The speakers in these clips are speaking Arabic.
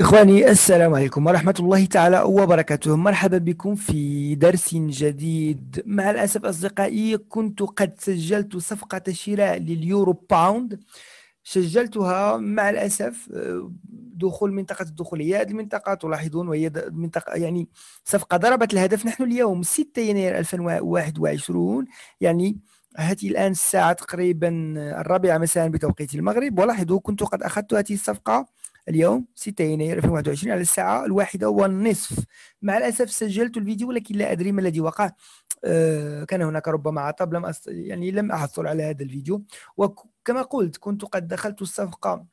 إخواني السلام عليكم ورحمة الله تعالى وبركاته مرحبا بكم في درس جديد مع الأسف أصدقائي كنت قد سجلت صفقة شراء لليورو باوند سجلتها مع الأسف آه، دخول منطقة الدخولية هذه المنطقة تلاحظون وهي منطقة يعني صفقة ضربت الهدف نحن اليوم 6 يناير 2021 يعني هاتي الآن الساعة تقريبا الرابعة مساء بتوقيت المغرب ولاحظوا كنت قد أخذت هذه الصفقة اليوم 6 يناير 2021 على الساعة الواحدة والنصف مع الأسف سجلت الفيديو ولكن لا أدري ما الذي وقع آه، كان هناك ربما عطب لم أست... يعني لم أحصل على هذا الفيديو وكما قلت كنت قد دخلت الصفقة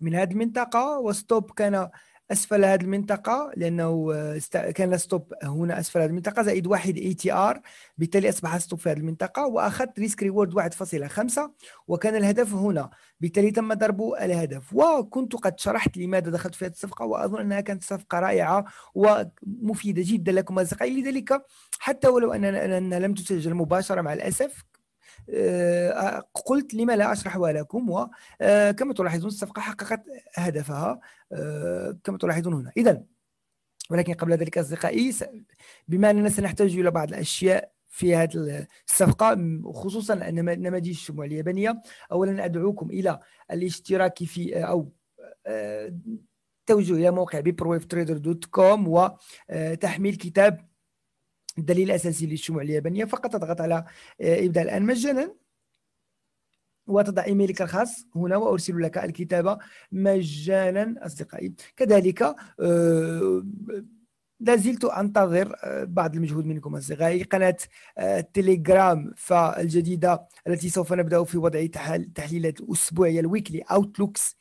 من هذه المنطقة وستوب كان اسفل هذه المنطقه لانه آه، كان ستوب هنا اسفل هذه المنطقه زائد واحد اي تي ار بالتالي اصبح ستوب في هذه المنطقه واخذت ريسك ريورد 1.5 وكان الهدف هنا بالتالي تم ضرب الهدف وكنت قد شرحت لماذا دخلت في هذه الصفقه واظن انها كانت صفقه رائعه ومفيده جدا لكم اصدقائي لذلك حتى ولو اننا لم تسجل مباشره مع الاسف آه، قلت لما لا أشرحها لكم وكما آه، تلاحظون الصفقة حققت هدفها آه، كما تلاحظون هنا إذا ولكن قبل ذلك أصدقائي بما أننا سنحتاج إلى بعض الأشياء في هذه الصفقة خصوصا نماذج الشموع اليابانية أولا أدعوكم إلى الاشتراك في أو توجه إلى موقع بيبرويف تريدر دوت كوم وتحميل كتاب الدليل الاساسي للشموع اليابانيه فقط تضغط على آه، ابدا الان مجانا وتضع ايميلك الخاص هنا وارسل لك الكتابه مجانا اصدقائي كذلك آه، لا زلت انتظر آه، بعض المجهود منكم اصدقائي قناه التليجرام فالجديده التي سوف نبدا في وضع تحليلات اسبوعيه الويكلي اوتلوكس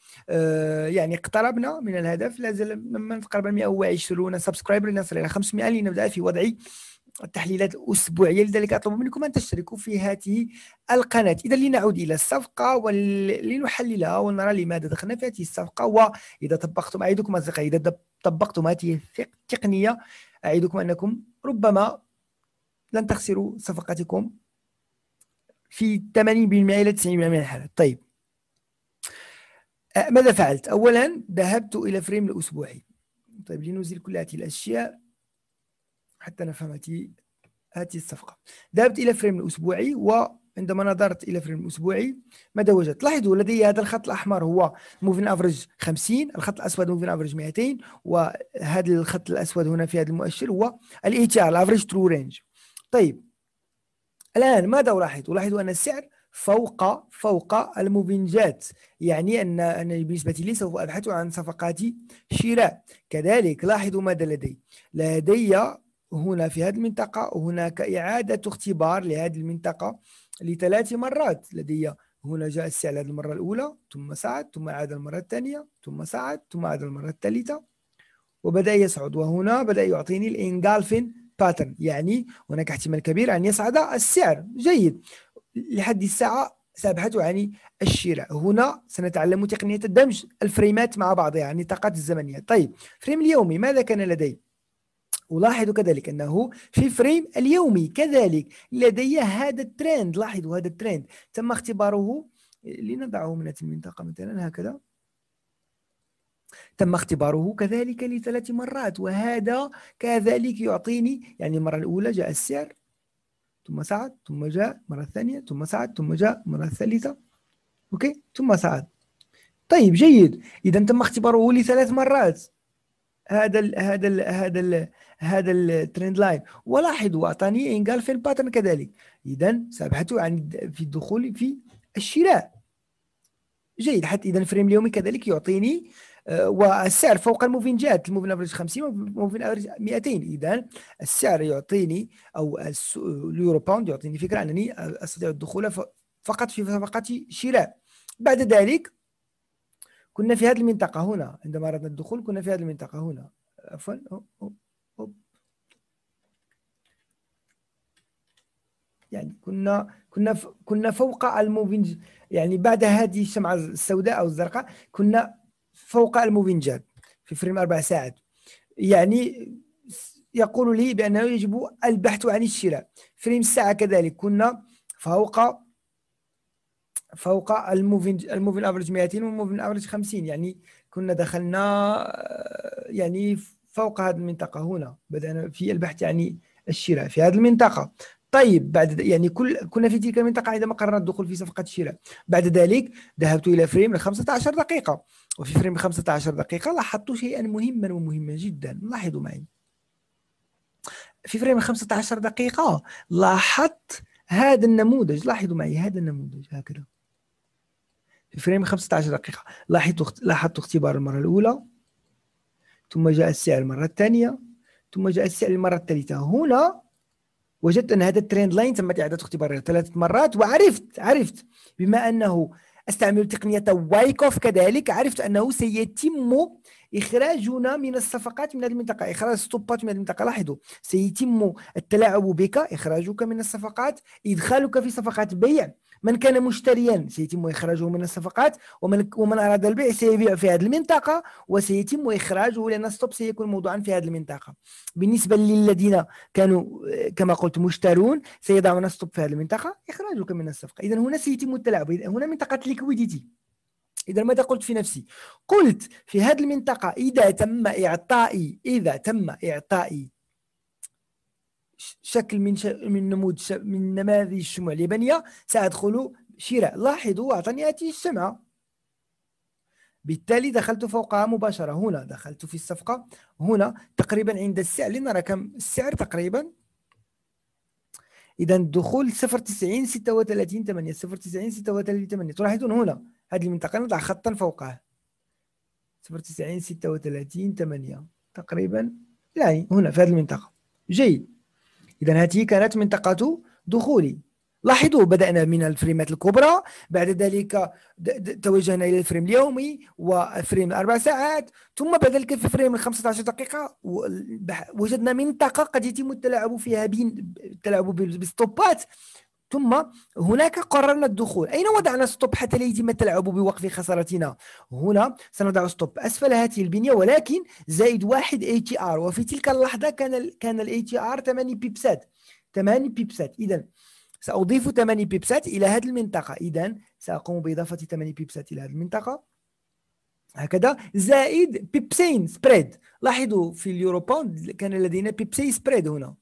يعني اقتربنا من الهدف لا زال من تقريبا 120 سبسكرايبر لنصل الى 500 لنبدا في وضع التحليلات الأسبوعية لذلك أطلب منكم أن تشتركوا في هذه القناة إذا لنعود إلى الصفقة ولنحللها ونرى لماذا دخلنا في هذه الصفقة وإذا طبقتم أعيدكم أصدقائي إذا طبقتم هذه التقنية أعيدكم أنكم ربما لن تخسروا صفقتكم في 80% إلى 90% من الحالات طيب آه، ماذا فعلت؟ أولا ذهبت إلى فريم الأسبوعي طيب لنزيل كل هذه الأشياء حتى نفهمك هذه الصفقة ذهبت إلى فريم الأسبوعي وعندما نظرت إلى فريم الأسبوعي ماذا وجدت؟ لاحظوا لدي هذا الخط الأحمر هو موفين أفرج 50 الخط الأسود موفين أفرج 200 وهذا الخط الأسود هنا في هذا المؤشر هو ار الأفرج ترو رينج طيب الآن ماذا ألاحظ؟ ألاحظ أن السعر فوق فوق الموفينجات يعني ان انا بالنسبه لي سوف ابحث عن صفقات شراء كذلك لاحظوا ماذا لدي لدي هنا في هذه المنطقة هناك إعادة اختبار لهذه المنطقة لثلاث مرات لدي هنا جاء استعلاد المرة الأولى ثم صعد ثم عاد المرة الثانية ثم صعد ثم عاد المرة الثالثة وبدأ يصعد وهنا بدأ يعطيني الانجالفين باترن يعني هناك احتمال كبير أن يصعد السعر جيد لحد الساعة سأبحث عن الشراء هنا سنتعلم تقنية الدمج الفريمات مع بعضها يعني طاقات الزمنية طيب فريم اليومي ماذا كان لدي؟ ألاحظ كذلك أنه في فريم اليومي كذلك لدي هذا الترند لاحظوا هذا الترند تم اختباره لنضعه من هذه المنطقة مثلا هكذا تم اختباره كذلك لثلاث مرات وهذا كذلك يعطيني يعني المرة الأولى جاء السعر ثم صعد ثم جاء مرة ثانيه ثم صعد ثم جاء مرة ثالثه أوكي ثم صعد طيب جيد إذا تم اختباره لثلاث مرات هذا الـ هذا الـ هذا الـ هذا الترند لاين ولاحظوا اعطاني في الباترن كذلك اذا سابحث عن في الدخول في الشراء جيد حتى اذا الفريم اليومي كذلك يعطيني آه، والسعر فوق الموفنجات الموفن افريج 50 موفن افريج 200 اذا السعر يعطيني او اليورو باوند يعطيني فكره انني استطيع الدخول فقط في صفقه شراء بعد ذلك كنا في هذه المنطقة هنا عندما أردنا الدخول كنا في هذه المنطقة هنا عفوا يعني كنا كنا كنا فوق الموفينج يعني بعد هذه الشمعة السوداء أو الزرقاء كنا فوق الموفينجات في فريم أربع ساعات يعني يقول لي بأنه يجب البحث عن الشراء فريم الساعة كذلك كنا فوق فوق الموفين الموفين افريج 200 والموفين افريج 50 يعني كنا دخلنا آه، يعني فوق هذه المنطقه هنا بدانا في البحث عن يعني الشراء في هذه المنطقه طيب بعد يعني كل كنا في تلك المنطقه عندما قررنا الدخول في صفقه الشراء بعد ذلك ذهبت الى فريم 15 دقيقه وفي فريم 15 دقيقه لاحظت شيئا مهما ومهما جدا لاحظوا معي في فريم 15 دقيقه لاحظت هذا النموذج لاحظوا معي هذا النموذج هكذا في فريم 15 دقيقة لاحظت لاحظت اختبار المرة الأولى ثم جاء السعر المرة الثانية ثم جاء السعر المرة الثالثة هنا وجدت أن هذا التريند لاين تمت إعادة اختباره ثلاثة مرات وعرفت عرفت بما أنه استعمل تقنية وايكوف كذلك عرفت أنه سيتم إخراجنا من الصفقات من هذه المنطقة إخراج ستوبات من هذه المنطقة لاحظوا سيتم التلاعب بك إخراجك من الصفقات إدخالك في صفقات بيع من كان مشتريا سيتم إخراجه من الصفقات ومن ومن أراد البيع سيبيع في هذه المنطقة وسيتم إخراجه لأن ستوب سيكون موضوعا في هذه المنطقة بالنسبة للذين كانوا كما قلت مشترون سيضعون ستوب في هذه المنطقة إخراجك من الصفقة إذا هنا سيتم التلاعب هنا منطقة ليكويديتي إذا ماذا قلت في نفسي؟ قلت في هذه المنطقة إذا تم إعطائي إذا تم إعطائي شكل من ش... من نموذج ش... من نماذج الشموع اليابانية سأدخل شراء لاحظوا أعطاني هذه الشمعة بالتالي دخلت فوقها مباشرة هنا دخلت في الصفقة هنا تقريبا عند السعر لنرى كم السعر تقريبا إذا الدخول 0.90 90 36 8 0.90 90 36 8 تلاحظون هنا هذه المنطقه نضع خطا فوقها 97 36 8 تقريبا يعني هنا في هذه المنطقه جيد اذا هذه كانت منطقه دخولي لاحظوا بدأنا من الفريمات الكبرى بعد ذلك توجهنا إلى الفريم اليومي وفريم الأربع ساعات ثم بعد ذلك في فريم 15 دقيقة وجدنا منطقة قد يتم التلاعب فيها بين التلاعب بالستوبات ثم هناك قررنا الدخول أين وضعنا ستوب حتى لا يتم التلاعب بوقف خسارتنا هنا سنضع ستوب أسفل هذه البنية ولكن زائد واحد اي تي ار وفي تلك اللحظة كان الـ كان الاي تي ار 8 بيبسات 8 بيبسات إذا سأضيف 8 بيبسات إلى هذه المنطقة إذا سأقوم بإضافة 8 بيبسات إلى هذه المنطقة هكذا زائد بيبسين سبريد لاحظوا في اليوروباوند كان لدينا بيبسي سبريد هنا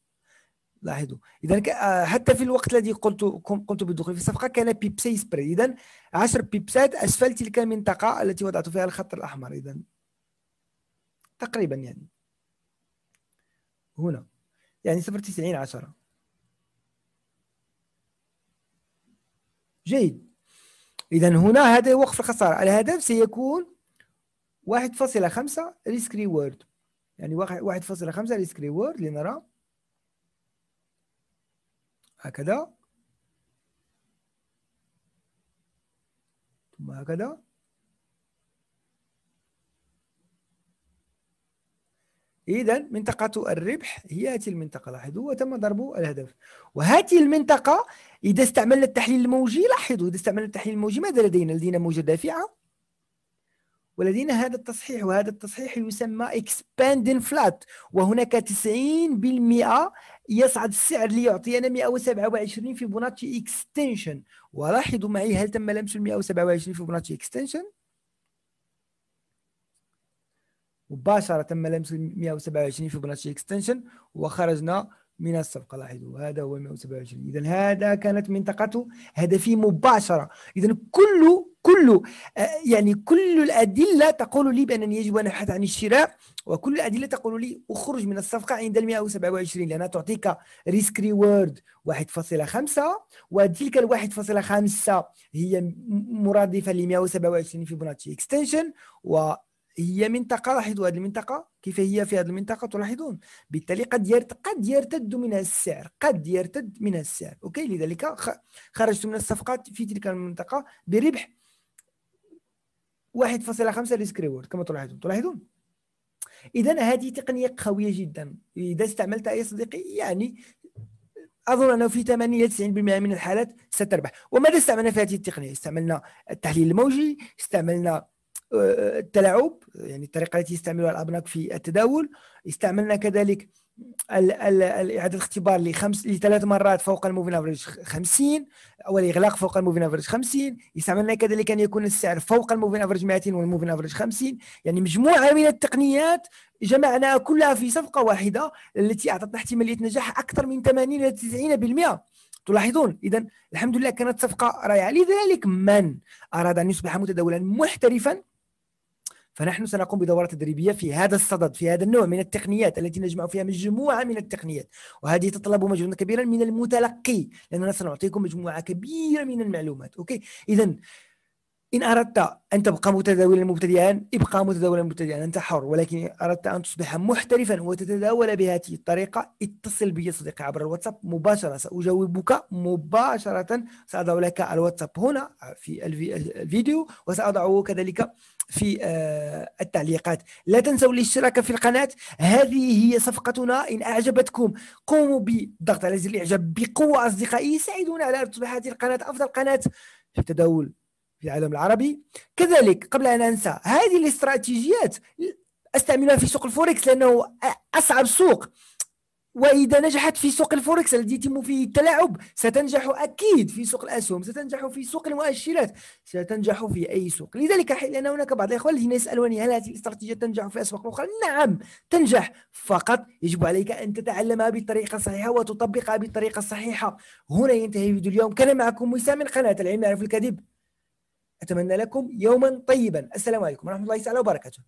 لاحظوا اذا آه، حتى في الوقت الذي قلت قمت بالدخول في الصفقه كان بيبسي سبري اذا 10 بيبسات اسفل تلك المنطقه التي وضعت فيها الخط الاحمر اذا تقريبا يعني هنا يعني صفر 90 10 جيد إذا هنا هذا وقف الخسارة الهدف سيكون 1.5 ريسك ريورد يعني 1.5 ريسك ريورد لنرى هكذا ثم هكذا إذا منطقة الربح هي هذه المنطقة لاحظوا وتم ضرب الهدف وهذه المنطقة إذا استعملنا التحليل الموجي لاحظوا إذا استعملنا التحليل الموجي ماذا لدينا؟ لدينا موجة دافعة ولدينا هذا التصحيح وهذا التصحيح يسمى expanding flat وهناك 90% يصعد السعر ليعطينا 127 في بوناتشي اكستنشن ولاحظوا معي هل تم لمس ال 127 في بوناتشي اكستنشن مباشره تم لمس ال 127 في بوناتشي اكستنشن وخرجنا من الصفقه لاحظوا هذا هو 127 اذا هذا كانت منطقته هدفي مباشره اذا كله كل آه، يعني كل الأدلة تقول لي بأنني يجب أن أبحث عن الشراء وكل الأدلة تقول لي أخرج من الصفقة عند ال 127 لأنها تعطيك ريسك ريورد 1.5 وتلك ال 1.5 هي مرادفة ل 127 في بوناتشي اكستنشن و هي منطقة لاحظوا هذه المنطقة كيف هي في هذه المنطقة تلاحظون بالتالي قد يرتد قد يرتد منها السعر قد يرتد منها السعر أوكي لذلك خرجت من الصفقات في تلك المنطقة بربح 1.5 لسكري وورد كما تلاحظون تلاحظون اذا هذه تقنيه قويه جدا اذا استعملتها يا صديقي يعني اظن انه في 98% من الحالات ستربح وماذا استعملنا في هذه التقنيه استعملنا التحليل الموجي استعملنا آه، التلاعب يعني الطريقه التي يستعملها الابناك في التداول استعملنا كذلك اعاده الاختبار لخمس لثلاث مرات فوق الموفين افريج 50 او الاغلاق فوق الموفين افريج 50 استعملنا كذلك ان يكون السعر فوق الموفين افريج 200 والموفين افريج 50 يعني مجموعه من التقنيات جمعناها كلها في صفقه واحده التي اعطتنا احتماليه نجاح اكثر من 80 الى 90% تلاحظون اذا الحمد لله كانت صفقه رائعه لذلك من اراد ان يصبح متداولا محترفا فنحن سنقوم بدورة تدريبية في هذا الصدد في هذا النوع من التقنيات التي نجمع فيها مجموعة من التقنيات وهذه تطلب مجهودا كبيرا من المتلقي لأننا سنعطيكم مجموعة كبيرة من المعلومات أوكي إذا إن أردت أن تبقى متداولا مبتدئا ابقى متداولا مبتدئا أنت حر ولكن إن أردت أن تصبح محترفا وتتداول بهذه الطريقة اتصل بي صديقي عبر الواتساب مباشرة سأجاوبك مباشرة سأضع لك الواتساب هنا في الفيديو وسأضعه كذلك في آه، التعليقات لا تنسوا الاشتراك في القناة هذه هي صفقتنا إن أعجبتكم قوموا بالضغط على زر الإعجاب بقوة أصدقائي ساعدونا على أن تصبح هذه القناة أفضل قناة في التداول في العالم العربي كذلك قبل ان انسى هذه الاستراتيجيات استعملها في سوق الفوركس لانه اصعب سوق واذا نجحت في سوق الفوركس الذي يتم فيه التلاعب ستنجح اكيد في سوق الاسهم ستنجح في سوق المؤشرات ستنجح في اي سوق لذلك حين ان هناك بعض الاخوه الذين يسالوني هل هذه الاستراتيجيه تنجح في اسواق اخرى نعم تنجح فقط يجب عليك ان تتعلمها بالطريقه الصحيحه وتطبقها بالطريقه الصحيحه هنا ينتهي فيديو اليوم كان معكم وسام من قناه العلم يعرف الكذب أتمنى لكم يوما طيبا السلام عليكم ورحمة الله تعالى وبركاته